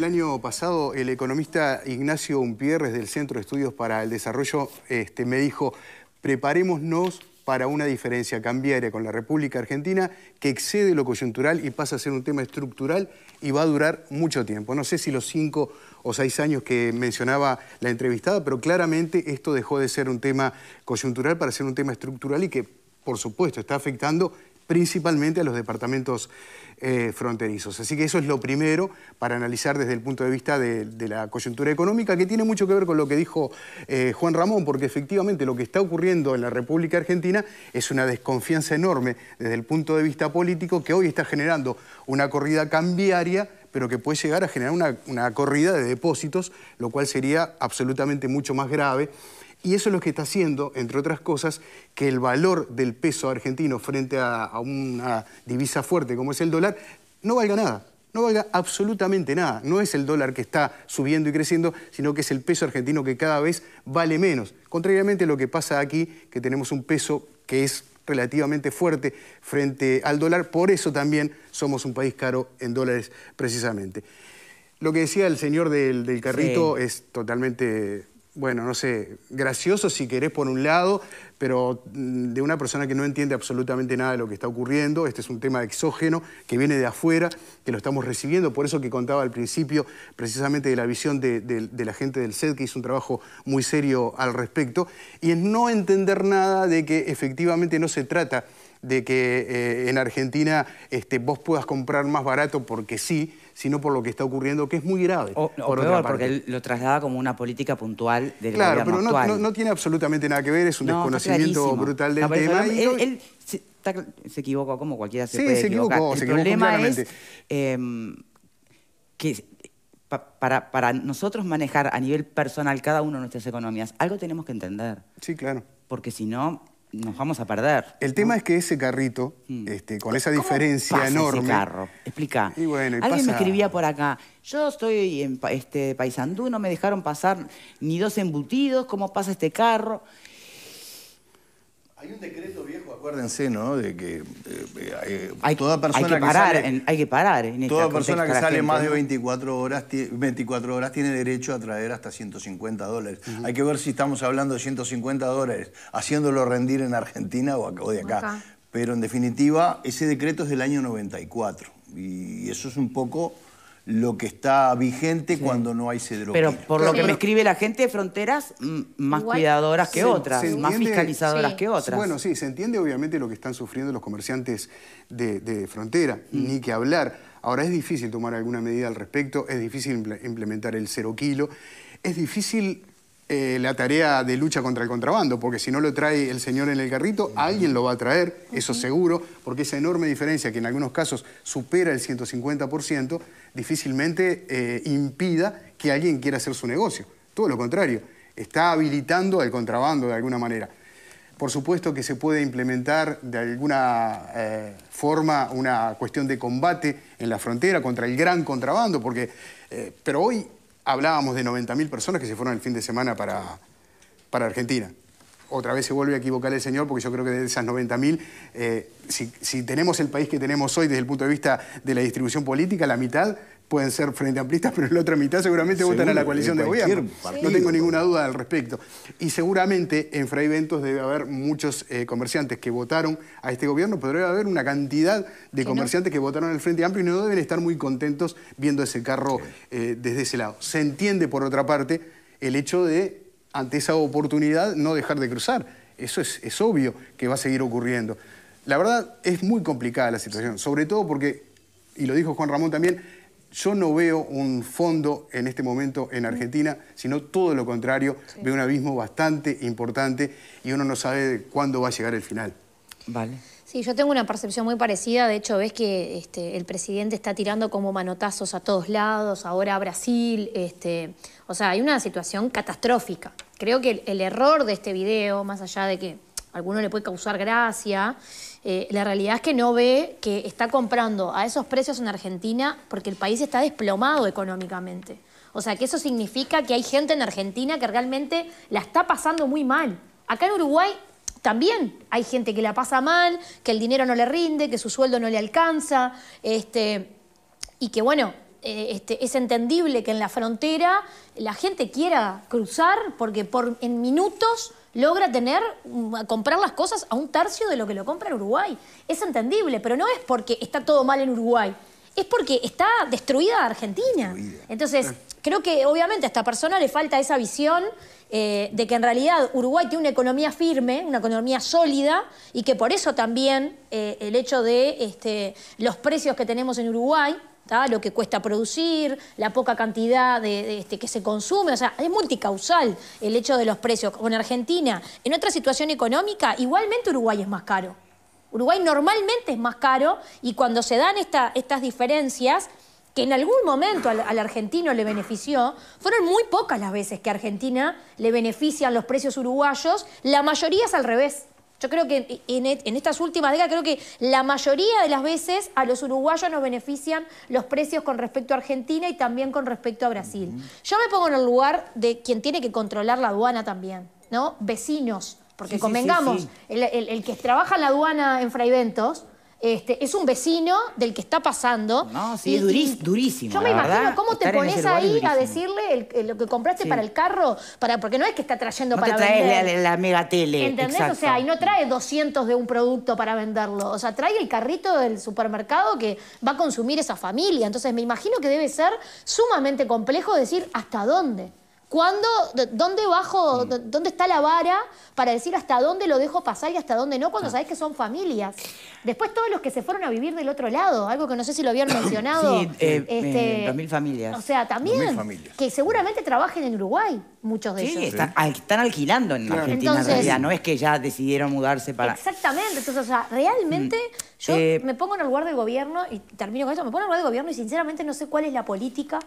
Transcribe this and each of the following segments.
el año pasado, el economista Ignacio Umpierres del Centro de Estudios para el Desarrollo este, me dijo, preparémonos para una diferencia cambiaria con la República Argentina que excede lo coyuntural y pasa a ser un tema estructural y va a durar mucho tiempo. No sé si los cinco o seis años que mencionaba la entrevistada, pero claramente esto dejó de ser un tema coyuntural para ser un tema estructural y que, por supuesto, está afectando principalmente a los departamentos eh, fronterizos. Así que eso es lo primero para analizar desde el punto de vista de, la coyuntura económica, que tiene mucho que ver con lo que dijo eh, Juan Ramón, porque efectivamente lo que está ocurriendo en la República Argentina es una desconfianza enorme desde el punto de vista político que hoy está generando una corrida cambiaria pero que puede llegar a generar una corrida de depósitos, lo cual sería absolutamente mucho más grave. Y eso es lo que está haciendo, entre otras cosas, que el valor del peso argentino frente a, una divisa fuerte como es el dólar no valga nada. No valga absolutamente nada. No es el dólar que está subiendo y creciendo, sino que es el peso argentino que cada vez vale menos. Contrariamente a lo que pasa aquí, que tenemos un peso que es relativamente fuerte frente al dólar. Por eso también somos un país caro en dólares precisamente. Lo que decía el señor del, carrito es totalmente bueno, no sé, gracioso si querés por un lado, pero mm, de una persona que no entiende absolutamente nada de lo que está ocurriendo. Este es un tema exógeno que viene de afuera, que lo estamos recibiendo. Por eso que contaba al principio precisamente de la visión de, la gente del SED, que hizo un trabajo muy serio al respecto, y es no entender nada de que efectivamente no se trata de que eh, en Argentina este, vos puedas comprar más barato porque sí, sino por lo que está ocurriendo, que es muy grave. porque él lo traslada como una política puntual de claro, gobierno actual. Claro, pero no, tiene absolutamente nada que ver, es un desconocimiento brutal del tema. Él, se, equivocó, como cualquiera se sí, puede se El problema es em, que para, nosotros manejar a nivel personal cada uno de nuestras economías, algo tenemos que entender. Sí, claro. Porque si no, nos vamos a perder. El tema es que ese carrito, hmm. este, con esa diferencia ¿Cómo pasa enorme. carro? Explica. Y bueno, Alguien me escribía por acá. Yo estoy en este, Paysandú, no me dejaron pasar ni dos embutidos, ¿cómo pasa este carro? Hay un decreto viejo, acuérdense, ¿no? De que eh, eh, eh, toda persona que, sale, hay que parar. Este toda persona que sale más de 24 horas, 24 horas tiene derecho a traer hasta 150 dólares. Hay que ver si estamos hablando de 150 dólares, haciéndolo rendir en Argentina o, de acá. Pero en definitiva, ese decreto es del año 94 y eso es un poco lo que está vigente cuando no hay cedro. Pero por lo que me escribe la gente, de fronteras mm, más cuidadoras que otras, más fiscalizadoras que otras. Bueno, sí, se entiende obviamente lo que están sufriendo los comerciantes de, frontera, mm. ni que hablar. Ahora es difícil tomar alguna medida al respecto, es difícil implementar el cero kilo, es difícil eh, la tarea de lucha contra el contrabando, porque si no lo trae el señor en el carrito, alguien lo va a traer, eso seguro, porque esa enorme diferencia que en algunos casos supera el 150%, difícilmente eh, impida que alguien quiera hacer su negocio. Todo lo contrario, está habilitando el contrabando de alguna manera. Por supuesto que se puede implementar de alguna eh, forma una cuestión de combate en la frontera contra el gran contrabando, porque, eh, pero hoy hablábamos de 90.000 personas que se fueron el fin de semana para Argentina otra vez se vuelve a equivocar el señor, porque yo creo que de esas 90.000, eh, si, tenemos el país que tenemos hoy desde el punto de vista de la distribución política, la mitad pueden ser frente amplistas, pero la otra mitad seguramente votan a la coalición de gobierno. No tengo ninguna duda al respecto. Y seguramente en Fray Ventos debe haber muchos eh, comerciantes que votaron a este gobierno, pero debe haber una cantidad de comerciantes que votaron al Frente Amplio y no deben estar muy contentos viendo ese carro eh, desde ese lado. Se entiende, por otra parte, el hecho de ante esa oportunidad no dejar de cruzar. Eso es, obvio que va a seguir ocurriendo. La verdad es muy complicada la situación, sobre todo porque, y lo dijo Juan Ramón también, yo no veo un fondo en este momento en Argentina, sino todo lo contrario, veo un abismo bastante importante y uno no sabe cuándo va a llegar el final. Vale. Sí, yo tengo una percepción muy parecida. De hecho, ves que este, el presidente está tirando como manotazos a todos lados, ahora a Brasil. Este, o sea, hay una situación catastrófica. Creo que el, error de este video, más allá de que a alguno le puede causar gracia, eh, la realidad es que no ve que está comprando a esos precios en Argentina porque el país está desplomado económicamente. O sea, que eso significa que hay gente en Argentina que realmente la está pasando muy mal. Acá en Uruguay también hay gente que la pasa mal, que el dinero no le rinde, que su sueldo no le alcanza, este, y que bueno, eh, este, es entendible que en la frontera la gente quiera cruzar porque por, en minutos logra tener, mm, comprar las cosas a un tercio de lo que lo compra en Uruguay. Es entendible, pero no es porque está todo mal en Uruguay, es porque está destruida Argentina. Entonces, creo que obviamente a esta persona le falta esa visión eh, de que en realidad Uruguay tiene una economía firme, una economía sólida, y que por eso también eh, el hecho de este, los precios que tenemos en Uruguay, lo que cuesta producir, la poca cantidad de, este, que se consume, o sea, es multicausal el hecho de los precios. Con Argentina, en otra situación económica, igualmente Uruguay es más caro. Uruguay normalmente es más caro y cuando se dan estas diferencias, que en algún momento al, argentino le benefició, fueron muy pocas las veces que a Argentina le benefician los precios uruguayos, la mayoría es al revés. Yo creo que en, estas últimas décadas, creo que la mayoría de las veces a los uruguayos nos benefician los precios con respecto a Argentina y también con respecto a Brasil. Yo me pongo en el lugar de quien tiene que controlar la aduana también, ¿no? Vecinos, porque convengamos, el, el, que trabaja en la aduana en Fraiventos este, es un vecino del que está pasando. No, sí, es durísimo. Yo me imagino cómo te pones ahí a decirle lo que compraste para el carro, para, porque no es que está trayendo para te La, la, mega tele. ¿Entendés? O sea, y no trae 200 de un producto para venderlo. O sea, trae el carrito del supermercado que va a consumir esa familia. Entonces, me imagino que debe ser sumamente complejo decir hasta dónde. ¿Cuándo, dónde bajo, mm. dónde está la vara para decir hasta dónde lo dejo pasar y hasta dónde no, cuando ah. sabés que son familias? Después todos los que se fueron a vivir del otro lado, algo que no sé si lo habían mencionado. Eh, sí, este, eh, familias. O sea, también que seguramente trabajen en Uruguay, muchos de ellos. sí, están alquilando en Argentina en realidad, no es que ya decidieron mudarse para... Exactamente, entonces, o sea, realmente mm. yo eh, me pongo en el lugar del gobierno, y termino con esto, me pongo en el lugar del gobierno y sinceramente no sé cuál es la política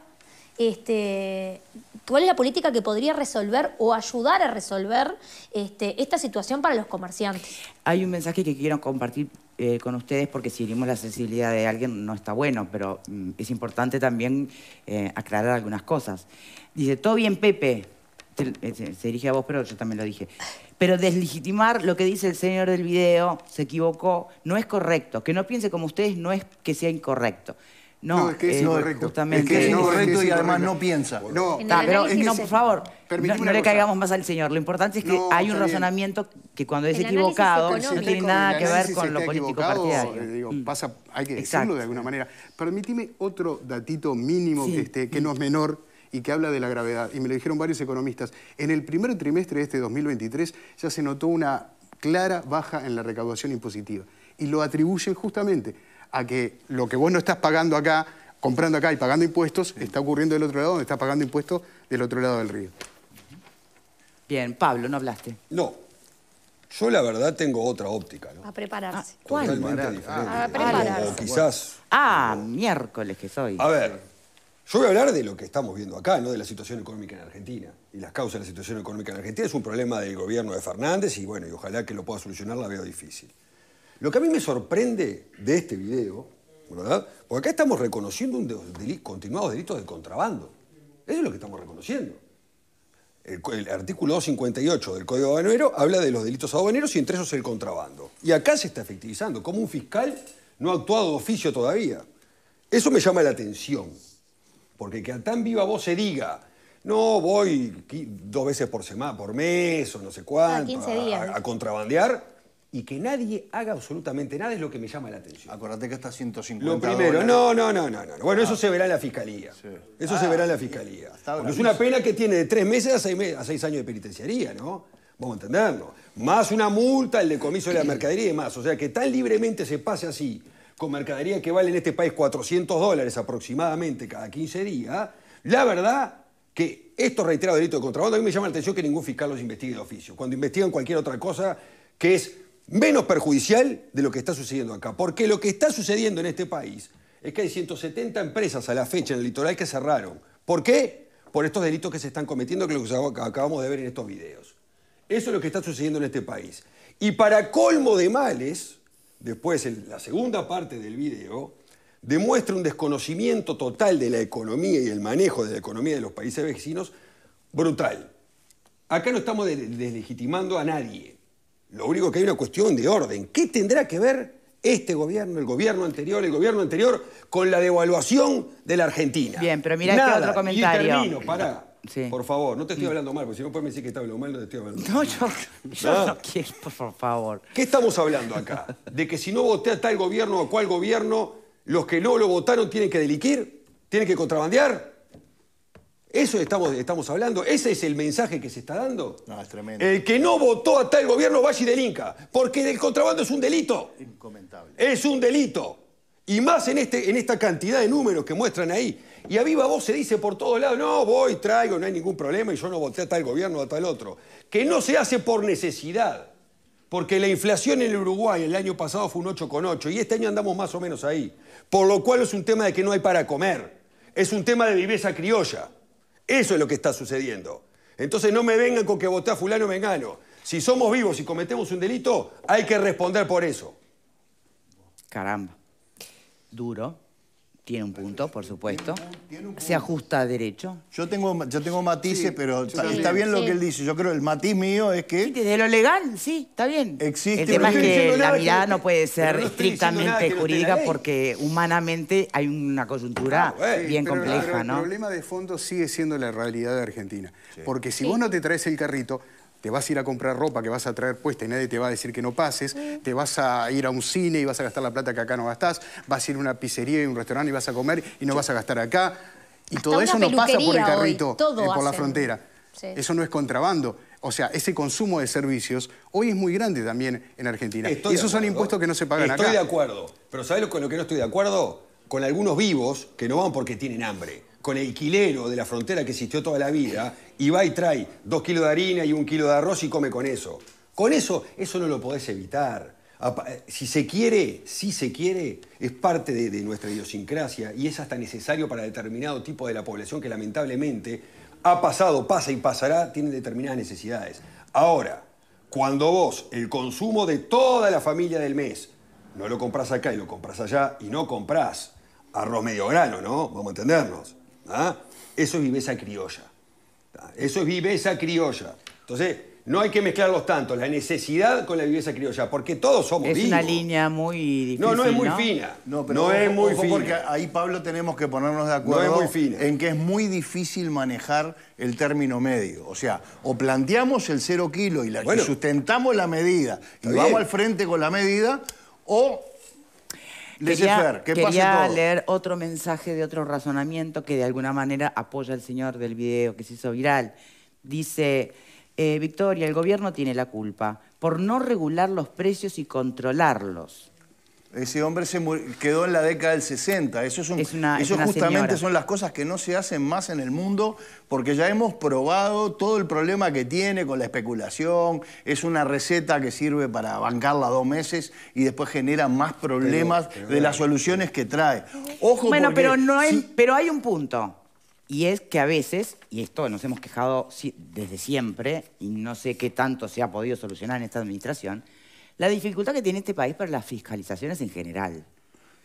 este, cuál es la política que podría resolver o ayudar a resolver este, esta situación para los comerciantes. Hay un mensaje que quiero compartir eh, con ustedes porque si herimos la sensibilidad de alguien no está bueno, pero mm, es importante también eh, aclarar algunas cosas. Dice, todo bien Pepe, eh, se dirige a vos, pero yo también lo dije. Pero deslegitimar lo que dice el señor del video, se equivocó, no es correcto. Que no piense como ustedes no es que sea incorrecto. No, es que es, eh, correcto. Es que incorrecto y además no piensa. No, por favor, no, le caigamos más al señor. Lo importante es que hay un razonamiento que cuando es equivocado no tiene nada que ver con lo político partidario. Eh, mm. pasa, hay que decirlo de alguna manera. Permitime otro datito mínimo que, este, que no es menor y que habla de la gravedad. Y me lo dijeron varios economistas. En el primer trimestre de este 2023 ya se notó una clara baja en la recaudación impositiva. Y lo atribuyen justamente a que lo que vos no estás pagando acá, comprando acá y pagando impuestos, está ocurriendo del otro lado, donde estás pagando impuestos del otro lado del río. Bien, Pablo, no hablaste. No. Yo la verdad tengo otra óptica, ¿no? A prepararse. Ah, ¿Cuál? Totalmente a ah, prepararse. quizás... Ah, miércoles que soy. A ver, yo voy a hablar de lo que estamos viendo acá, no de la situación económica en Argentina. Y las causas de la situación económica en Argentina es un problema del gobierno de Fernández y bueno, y ojalá que lo pueda solucionar, la veo difícil. Lo que a mí me sorprende de este video, ¿verdad? Porque acá estamos reconociendo un continuado delito de contrabando. Eso es lo que estamos reconociendo. El, artículo 258 del Código Aduanero habla de los delitos aduaneros y entre esos el contrabando. Y acá se está efectivizando, como un fiscal no ha actuado de oficio todavía. Eso me llama la atención, porque que a tan viva voz se diga, no voy dos veces por semana, por mes o no sé cuánto, a, contrabandear, y que nadie haga absolutamente nada es lo que me llama la atención. Acuérdate que está 150 Lo primero, no, no, no, no, no. Bueno, eso ah. se verá en la fiscalía. Eso se verá en la ah, fiscalía. es una pena que tiene de tres meses a seis, años de penitenciaría, ¿no? Vamos a entenderlo. Más una multa, el decomiso de la mercadería y más. O sea, que tan libremente se pase así, con mercadería que vale en este país 400 dólares aproximadamente cada 15 días, la verdad que estos reiterados delitos de contrabando, a mí me llama la atención que ningún fiscal los investigue de oficio. Cuando investigan cualquier otra cosa que es menos perjudicial de lo que está sucediendo acá. Porque lo que está sucediendo en este país es que hay 170 empresas a la fecha en el litoral que cerraron. ¿Por qué? Por estos delitos que se están cometiendo, que es lo que acabamos de ver en estos videos. Eso es lo que está sucediendo en este país. Y para colmo de males, después en la segunda parte del video, demuestra un desconocimiento total de la economía y el manejo de la economía de los países vecinos brutal. Acá no estamos deslegitimando a nadie. Lo único que hay una cuestión de orden. ¿Qué tendrá que ver este gobierno, el gobierno anterior, el gobierno anterior con la devaluación de la Argentina? Bien, pero mira este otro comentario. Y termino, pará. Por favor, no te estoy mm. hablando mal, porque si no puedes decir que te hablando mal, no te estoy hablando mal. No, yo, no quiero, por favor. ¿Qué estamos hablando acá? ¿De que si no voté a tal gobierno o a cual gobierno, los que no lo votaron tienen que deliquir? ¿Tienen que contrabandear? ¿Eso estamos, estamos hablando? ¿Ese es el mensaje que se está dando? No, es tremendo. El que no votó a tal gobierno vaya del Inca, porque el contrabando es un delito. Incomentable. Es un delito. Y más en, este, en esta cantidad de números que muestran ahí. Y a viva voz se dice por todos lados, no, voy, traigo, no hay ningún problema y yo no voté a tal gobierno o a tal otro. Que no se hace por necesidad. Porque la inflación en el Uruguay el año pasado fue un 8,8 y este año andamos más o menos ahí. Por lo cual es un tema de que no hay para comer. Es un tema de viveza criolla. Eso es lo que está sucediendo. Entonces no me vengan con que voté a fulano mengano. Si somos vivos y cometemos un delito, hay que responder por eso. Caramba. Duro. Tiene un punto, por supuesto. Se ajusta a derecho. Yo tengo, yo tengo matices, pero está, bien lo que él dice. Yo creo que el matiz mío es que... De desde lo legal, sí, está bien. Existe. El tema es que la mirada no puede ser estrictamente jurídica porque humanamente hay una coyuntura ah, bien compleja, El problema de fondo sigue siendo la realidad de Argentina. Porque si vos no te traes el carrito, te vas a ir a comprar ropa que vas a traer puesta y nadie te va a decir que no pases, te vas a ir a un cine y vas a gastar la plata que acá no gastás, vas a ir a una pizzería y un restaurante y vas a comer y no vas a gastar acá. Y todo eso no pasa por el carrito, eh, por la frontera. Eso no es contrabando. O sea, ese consumo de servicios hoy es muy grande también en Argentina. y esos son impuestos que no se pagan acá. Estoy de acuerdo. Pero ¿sabes con lo que no estoy de acuerdo? Con algunos vivos que no van porque tienen hambre con el quilero de la frontera que existió toda la vida y va y trae dos kilos de harina y un kilo de arroz y come con eso. Con eso, eso no lo podés evitar. Eh, si se quiere, si se quiere, es parte de, de nuestra idiosincrasia y es hasta necesario para determinado tipo de la población que lamentablemente ha pasado, pasa y pasará, tiene determinadas necesidades. Ahora, cuando vos el consumo de toda la familia del mes no lo compras acá y lo compras allá y no compras arroz medio grano, ¿no? Vamos a entendernos. ¿Ah? Eso es viveza criolla. Eso es viveza criolla. Entonces, no hay que mezclarlos tanto, la necesidad con la viveza criolla, porque todos somos Es una línea muy difícil, No, no es muy fina. No, es muy fina. porque ahí, Pablo, tenemos que ponernos de acuerdo en que es muy difícil manejar el término medio. O sea, o planteamos el cero kilo y, la, sustentamos la medida y vamos al frente con la medida, o quería, que quería leer otro mensaje de otro razonamiento que de alguna manera apoya al señor del video que se hizo viral. Dice, eh, Victoria, el gobierno tiene la culpa por no regular los precios y controlarlos. Ese hombre se quedó en la década del 60. Eso, es, un, una, eso justamente son las cosas que no se hacen más en el mundo porque ya hemos probado todo el problema que tiene con la especulación. Es una receta que sirve para bancarla dos meses y después genera más problemas de las soluciones que trae. Ojo bueno, pero, no pero hay un punto. Y es que a veces, y esto nos hemos quejado desde siempre, y no sé qué tanto se ha podido solucionar en esta administración, la dificultad que tiene este país para las fiscalizaciones en general.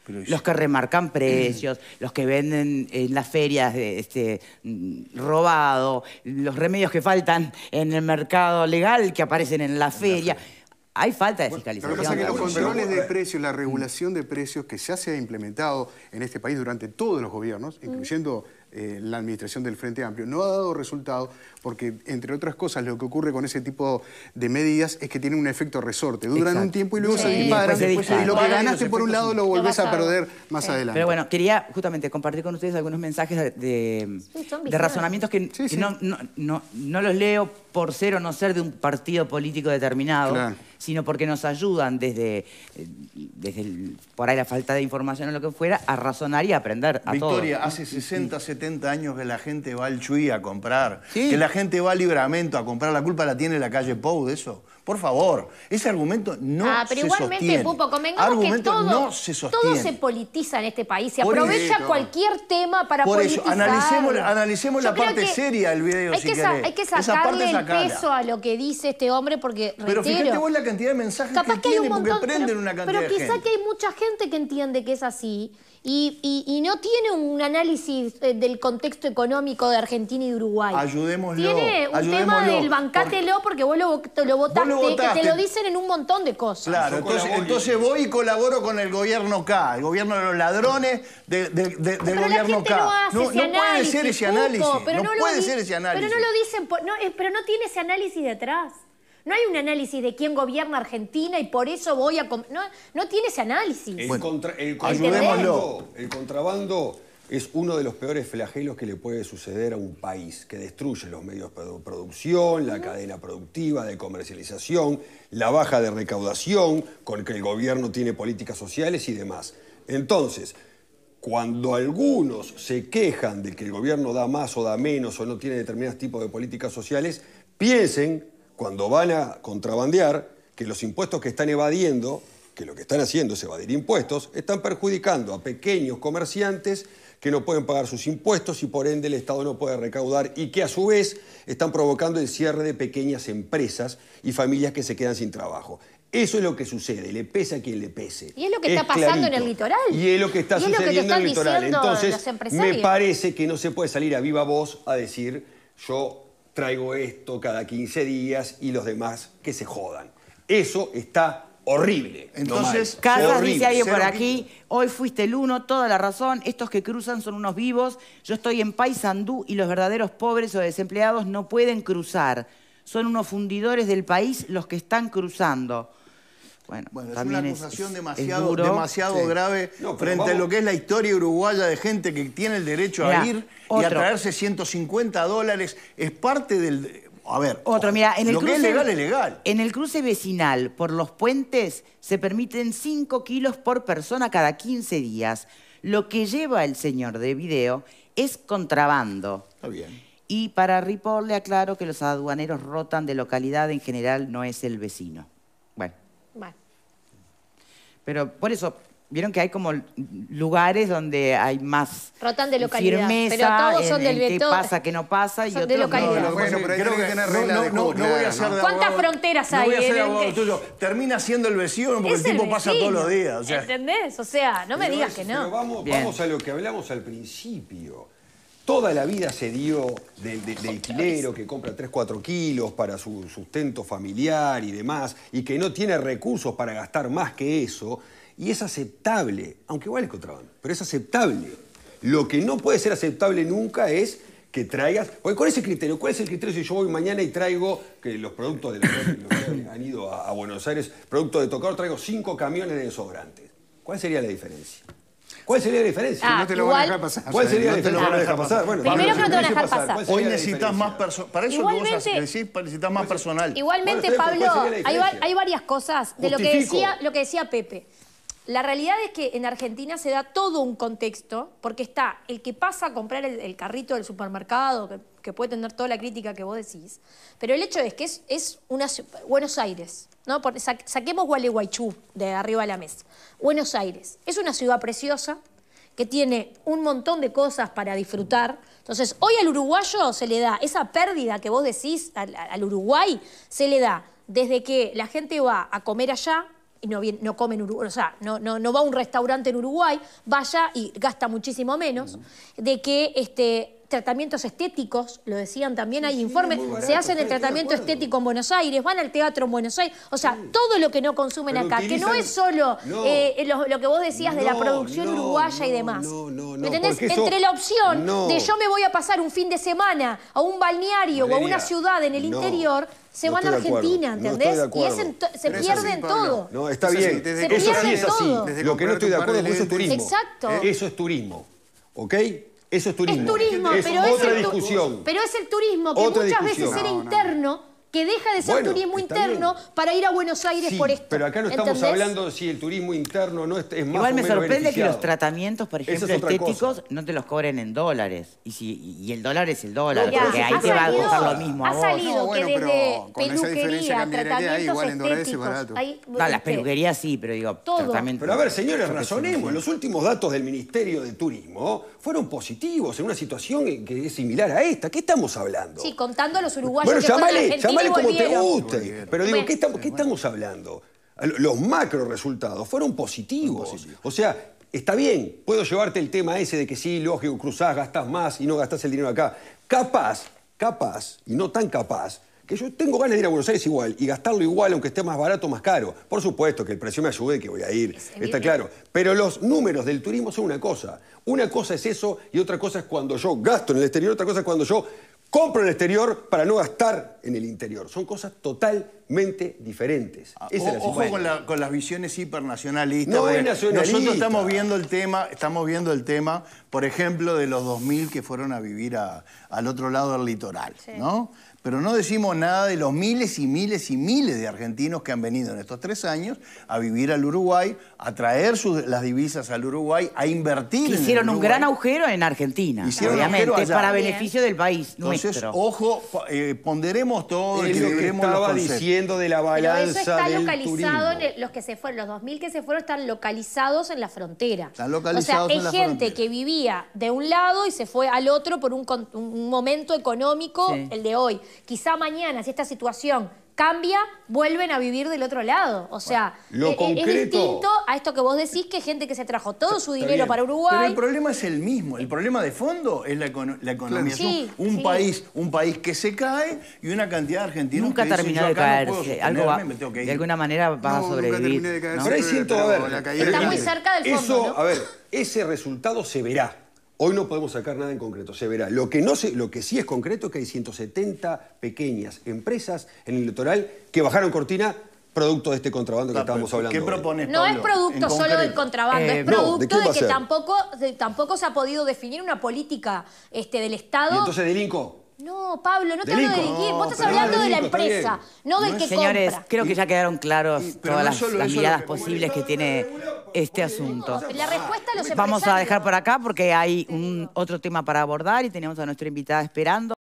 los que remarcan precios, los que venden en las ferias de, este, mm, robado, los remedios que faltan en el mercado legal que aparecen en la feria. Hay falta de fiscalización. lo que pasa es que los controles de eh, precios, la mm. regulación de precios que ya se ha implementado en este país durante todos los gobiernos, mm. incluyendo eh, la administración del Frente Amplio. No ha dado resultado porque, entre otras cosas, lo que ocurre con ese tipo de medidas es que tienen un efecto resorte. Duran un tiempo y luego se disparan. Y lo que ganaste por un lado lo volvés a perder más adelante. Pero bueno, quería justamente compartir con ustedes algunos mensajes de, razonamientos que, no, no, no los leo por ser o no ser de un partido político determinado, sino porque nos ayudan desde, eh, desde por ahí la falta de información o lo que fuera, a razonar y a aprender a Victoria, hace 60, 70 años que la gente va al Chuy a comprar, que la gente va al Libramento a comprar, la culpa la tiene la calle Pou de eso. Por favor, ese argumento no se sostiene. Ah, pero igualmente, Pupo, convengamos argumento que todo no se, todo se politiza en este país. Se aprovecha cualquier tema para Por politizar. Por eso, analicemos, analicemos la parte seria del video, hay si que querés. Hay que a peso a lo que dice este hombre porque, Pero fíjate vos la cantidad de mensajes que, tiene, un prenden pero, una cantidad Pero quizá que hay mucha gente que entiende que es así y, no tiene un análisis eh, del contexto económico de Argentina y de Uruguay. Ayudémoslo. Tiene un tema del bancátelo porque, porque vos, lo, lo votaste, que te lo dicen en un montón de cosas. Claro, entonces, voy y colaboro con el gobierno K, el gobierno de los ladrones de, de, de, del gobierno K. No, hace no, no puede ser ese análisis. no, puede ser ese análisis. Pero no lo dicen, eh, pero no tiene ese análisis detrás. No hay un análisis de quién gobierna Argentina y por eso voy a... No, no tiene ese análisis. el contrabando es uno de los peores flagelos que le puede suceder a un país, que destruye los medios de producción, la cadena productiva, de comercialización, la baja de recaudación, con que el gobierno tiene políticas sociales y demás. Entonces, cuando algunos se quejan de que el gobierno da más o da menos o no tiene determinados tipos de políticas sociales, piensen cuando van a contrabandear, que los impuestos que están evadiendo, que lo que están haciendo es evadir impuestos, están perjudicando a pequeños comerciantes que no pueden pagar sus impuestos y por ende el Estado no puede recaudar y que a su vez están provocando el cierre de pequeñas empresas y familias que se quedan sin trabajo. Eso es lo que sucede, le pese a quien le pese. Y es lo que está pasando en el litoral. Y es lo que está sucediendo en el litoral. Entonces, me parece que no se puede salir a viva voz a decir yo traigo esto cada 15 días y los demás que se jodan. Eso está horrible. Entonces, Carlos dice alguien por aquí, hoy fuiste el uno, toda la razón, estos que cruzan son unos vivos, yo estoy en Paysandú y los verdaderos pobres o desempleados no pueden cruzar. Son unos fundidores del país los que están cruzando. Bueno, es una acusación demasiado, demasiado grave frente a lo que es la historia uruguaya de gente que tiene el derecho a ir y a traerse 150 dólares. Es parte del... A ver, otro, mira, en el lo que es legal es legal. En el cruce vecinal por los puentes se permiten 5 kilos por persona cada 15 días. Lo que lleva el señor de video es contrabando. Está bien. Y para Ripoll le aclaro que los aduaneros rotan de localidad, en general no es el vecino. Pero por eso, vieron que hay como lugares donde hay más de localidad, firmeza pero todos son del vecino, qué pasa, qué no pasa y otros no. ¿Cuántas fronteras hay Termina siendo el vecino porque el, tipo pasa todos los días. o ¿Entendés? O sea, no me digas que no. vamos a lo que hablamos al principio. Toda la vida se dio del, del, que compra 3, 4 kilos para su sustento familiar y demás, y que no tiene recursos para gastar más que eso, y es aceptable, aunque igual es contrabando, pero es aceptable. Lo que no puede ser aceptable nunca es que traigas. ¿cuál es el criterio? ¿Cuál es el criterio si yo voy mañana y traigo que los productos de los han ido a, Buenos Aires, productos de tocador, traigo cinco camiones de desobrantes? ¿Cuál sería la diferencia? ¿Cuál sería la diferencia? Ah, no te lo van a dejar pasar. ¿Cuál sería la diferencia? No te lo van a dejar pasar. Primero que no te van a dejar pasar. Hoy necesitas más personal. Para eso igualmente, vos necesitas más personal. Igualmente, Pablo, hay, varias cosas de lo que, decía, lo que decía Pepe. La realidad es que en Argentina se da todo un contexto, porque está el que pasa a comprar el, carrito del supermercado, que puede tener toda la crítica que vos decís, pero el hecho es que es, es una, Buenos Aires, ¿no? saquemos Gualeguaychú de arriba de la mesa. Buenos Aires es una ciudad preciosa que tiene un montón de cosas para disfrutar. Entonces, hoy al uruguayo se le da esa pérdida que vos decís al, Uruguay, se le da desde que la gente va a comer allá, y no, no come en o sea, no, no, no, va a un restaurante en Uruguay, vaya y gasta muchísimo menos, de que este, tratamientos estéticos, lo decían también, hay informes, se hacen el tratamiento estético en Buenos Aires, van al teatro en Buenos Aires, o sea, todo lo que no consumen acá, que no es solo eh, lo, que vos decías de la producción uruguaya y demás. ¿Me entendés? Entre la opción de yo me voy a pasar un fin de semana a un balneario o a una ciudad en el interior, se van a Argentina, ¿entendés? y se pierden todo. No, está bien, eso es así. Lo que no estoy de acuerdo es eso es turismo. Exacto. Eso es turismo, ¿ok? Eso es turismo. pero, es el, turismo que muchas veces era interno que deja de ser turismo interno para ir a Buenos Aires por esto. pero acá no estamos hablando de si el turismo interno no es, es más Igual me sorprende que los tratamientos, por ejemplo, estéticos, no te los cobren en dólares. Y, si, y el dólar es el dólar, porque ahí te va a costar lo mismo a vos. Ha salido bueno, que desde peluquería, tratamientos ahí, estéticos... Ahí, no, las este, peluquerías sí, pero digo, todo. tratamientos... Pero a ver, señores, razonemos. Los últimos datos del Ministerio de Turismo fueron positivos en una situación que es similar a esta. ¿Qué estamos hablando? Sí, contando a los uruguayos bueno, llámale, llámale. Vale como te guste. Pero digo, ¿qué estamos, hablando? Los macro resultados fueron positivos. O sea, está bien, puedo llevarte el tema ese de que sí, lógico, cruzás, gastás más y no gastás el dinero acá. Capaz, capaz, y no tan capaz, que yo tengo ganas de ir a Buenos Aires igual y gastarlo igual, aunque esté más barato o más caro. Por supuesto que el precio me ayude, que voy a ir, está claro. Pero los números del turismo son una cosa. Una cosa es eso y otra cosa es cuando yo gasto en el exterior, otra cosa es cuando yo compro en el exterior para no gastar en el interior. Son cosas totalmente diferentes. Ah, ojo con, las visiones hipernacionalistas. No Nosotros estamos viendo el tema, estamos viendo el tema, por ejemplo, de los 2000 que fueron a vivir al otro lado del litoral, ¿no? Pero no decimos nada de los miles y miles y miles de argentinos que han venido en estos tres años a vivir al Uruguay, a traer las divisas al Uruguay, a invertir. hicieron un gran agujero en Argentina, obviamente, para beneficio del país. Entonces, ojo, eh, ponderemos todo lo que estaba diciendo de la balanza. Pero eso está localizado en los que se fueron, los 2.000 que se fueron están localizados en la frontera. Están localizados o sea, en la frontera. Hay gente que vivía de un lado y se fue al otro por un, momento económico, el de hoy Quizá mañana, si esta situación cambia, vuelven a vivir del otro lado. O sea, e, e, es, distinto a esto que vos decís que gente que se trajo todo su dinero para Uruguay. Pero el problema es el mismo. El problema de fondo es la, economía. un país, un país que se cae y una cantidad de argentinos nunca que terminó de caerse. No De alguna manera va a sobrevivir. Nunca de está muy cerca del fondo. a ver, ese resultado se verá. Hoy no podemos sacar nada en concreto, se verá. Lo que, no sé, lo que sí es concreto es que hay 170 pequeñas empresas en el litoral que bajaron cortina producto de este contrabando que ah, estamos hablando. ¿Qué propones, No es producto solo del contrabando, eh, es producto ¿de, que tampoco, tampoco se ha podido definir una política este, del Estado. entonces delinco? No, Pablo, no te hablo del Vos estás hablando de la empresa, no del que Señores, creo que ya quedaron claros todas las, miradas posibles que tiene este asunto. La respuesta lo Vamos a dejar por acá porque hay un, otro tema para abordar y tenemos a nuestra invitada esperando.